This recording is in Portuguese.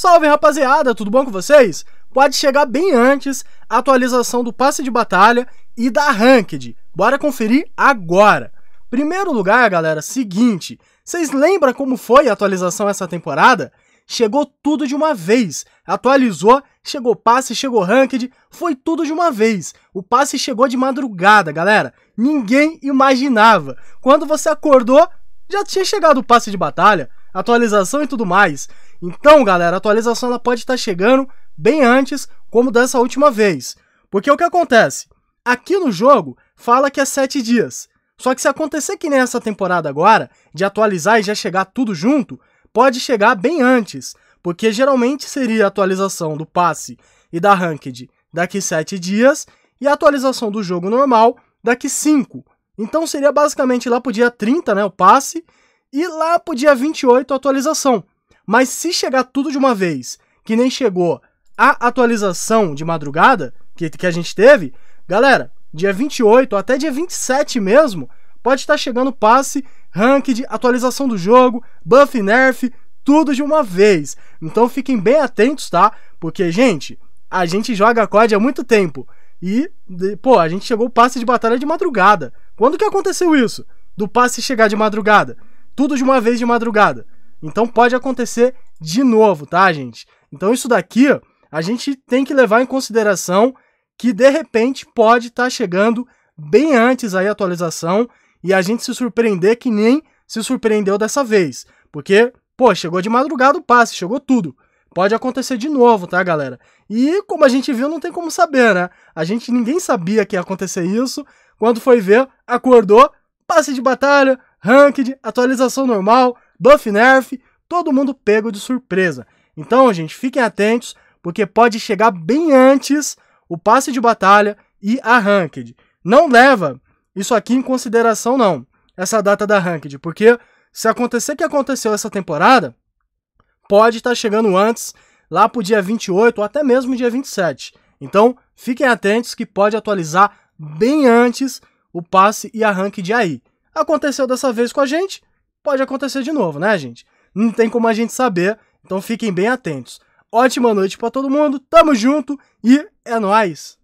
Salve rapaziada, tudo bom com vocês? Pode chegar bem antes a atualização do passe de batalha e da ranked. Bora conferir agora. Primeiro lugar, galera, seguinte, vocês lembram como foi a atualização essa temporada? Chegou tudo de uma vez. Atualizou, chegou passe, chegou ranked, foi tudo de uma vez. O passe chegou de madrugada, galera. Ninguém imaginava. Quando você acordou, já tinha chegado o passe de batalha, atualização e tudo mais. Então, galera, a atualização ela pode estar chegando bem antes, como dessa última vez. Porque o que acontece? Aqui no jogo fala que é 7 dias. Só que se acontecer que nem essa temporada agora, de atualizar e já chegar tudo junto, pode chegar bem antes. Porque geralmente seria a atualização do passe e da ranked daqui 7 dias e a atualização do jogo normal daqui 5. Então seria basicamente lá pro dia 30, né, o passe, e lá pro dia 28 a atualização. Mas se chegar tudo de uma vez, que nem chegou a atualização de madrugada que, que a gente teve, galera, dia 28 até dia 27 mesmo, pode estar tá chegando passe, ranked, atualização do jogo, buff nerf, tudo de uma vez. Então fiquem bem atentos, tá? Porque, gente, a gente joga COD há muito tempo. E, pô, a gente chegou o passe de batalha de madrugada. Quando que aconteceu isso? Do passe chegar de madrugada? Tudo de uma vez de madrugada. Então pode acontecer de novo, tá, gente? Então isso daqui a gente tem que levar em consideração que de repente pode estar tá chegando bem antes aí a atualização e a gente se surpreender que nem se surpreendeu dessa vez. Porque, pô, chegou de madrugada o passe, chegou tudo. Pode acontecer de novo, tá, galera? E como a gente viu, não tem como saber, né? A gente ninguém sabia que ia acontecer isso. Quando foi ver, acordou, passe de batalha, ranked, atualização normal, buff nerf, todo mundo pego de surpresa. Então, gente, fiquem atentos, porque pode chegar bem antes o passe de batalha e a ranked. Não leva isso aqui em consideração, não, essa data da ranked, porque se acontecer que aconteceu essa temporada, pode estar tá chegando antes, lá para o dia 28 ou até mesmo dia 27. Então, fiquem atentos que pode atualizar bem antes o passe e a ranked aí. Aconteceu dessa vez com a gente, pode acontecer de novo, né, gente? Não tem como a gente saber, então fiquem bem atentos. Ótima noite para todo mundo, tamo junto e é nós.